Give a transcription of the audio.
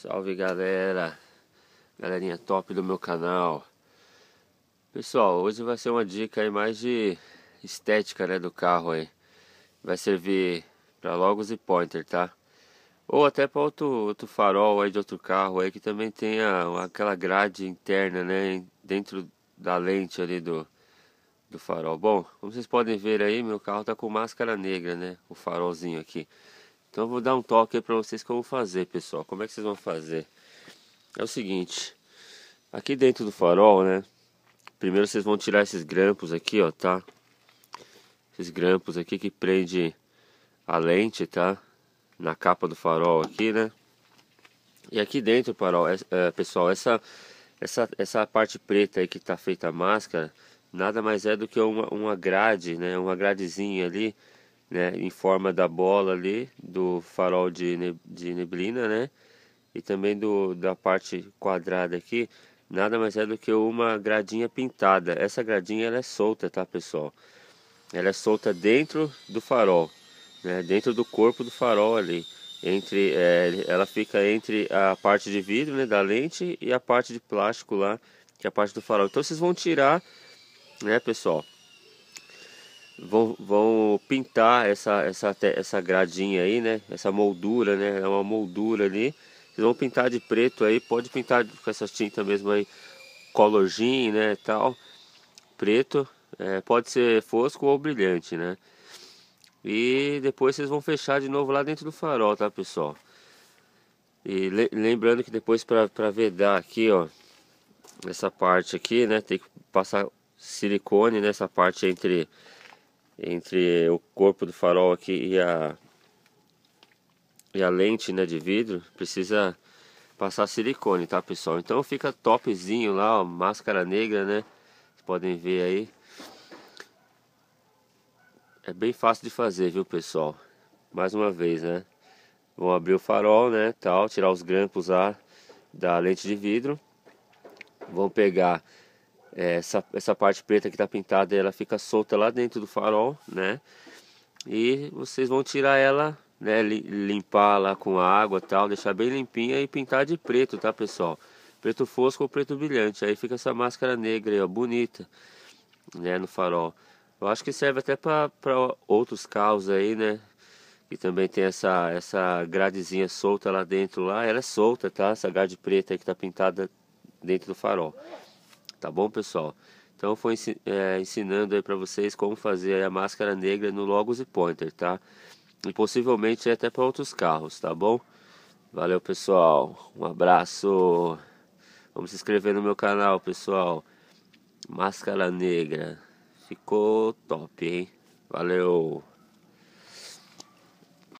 Salve galera, galerinha top do meu canal. Pessoal, hoje vai ser uma dica aí mais de estética né, do carro aí. Vai servir para logos e pointer, tá? Ou até para outro, outro farol aí de outro carro aí que também tenha aquela grade interna, né? Dentro da lente ali do, do farol. Bom, como vocês podem ver aí, meu carro tá com máscara negra, né? O farolzinho aqui. Então eu vou dar um toque aí para vocês como fazer, pessoal. Como é que vocês vão fazer? É o seguinte, aqui dentro do farol, né? Primeiro vocês vão tirar esses grampos aqui, ó, tá? Esses grampos aqui que prende a lente, tá? Na capa do farol aqui, né? E aqui dentro, farol, é, é, pessoal, essa, essa, essa parte preta aí que tá feita a máscara, nada mais é do que uma, uma grade, né? Uma gradezinha ali né, em forma da bola ali, do farol de, de neblina, né? E também do, da parte quadrada aqui, nada mais é do que uma gradinha pintada. Essa gradinha ela é solta, tá pessoal? Ela é solta dentro do farol, né? dentro do corpo do farol ali. Entre, é, ela fica entre a parte de vidro né, da lente e a parte de plástico lá, que é a parte do farol. Então vocês vão tirar, né pessoal? vão, vão pintar essa, essa, essa gradinha aí, né? Essa moldura, né? É uma moldura ali. Vocês vão pintar de preto aí, pode pintar com essa tinta mesmo aí, color né, tal. Preto, é, pode ser fosco ou brilhante, né? E depois vocês vão fechar de novo lá dentro do farol, tá, pessoal? E le lembrando que depois para vedar aqui, ó, essa parte aqui, né, tem que passar silicone nessa parte entre entre o corpo do farol aqui e a e a lente né, de vidro precisa passar silicone, tá pessoal? Então fica topzinho lá, ó, máscara negra, né? Vocês podem ver aí. É bem fácil de fazer, viu pessoal? Mais uma vez, né? Vão abrir o farol, né? Tal, tirar os grampos lá da lente de vidro. Vão pegar essa, essa parte preta que está pintada ela fica solta lá dentro do farol, né? E vocês vão tirar ela, né? Limpar lá com água tal, deixar bem limpinha e pintar de preto, tá pessoal? Preto fosco ou preto brilhante. Aí fica essa máscara negra aí, ó, bonita, né? No farol. Eu acho que serve até para outros carros aí, né? E também tem essa, essa gradezinha solta lá dentro lá. Ela é solta, tá? Essa grade preta aí que está pintada dentro do farol tá bom, pessoal? Então foi eh, ensinando aí para vocês como fazer a máscara negra no Logos e Pointer, tá? E possivelmente é até para outros carros, tá bom? Valeu, pessoal. Um abraço. Vamos se inscrever no meu canal, pessoal. Máscara negra. Ficou top, hein? Valeu.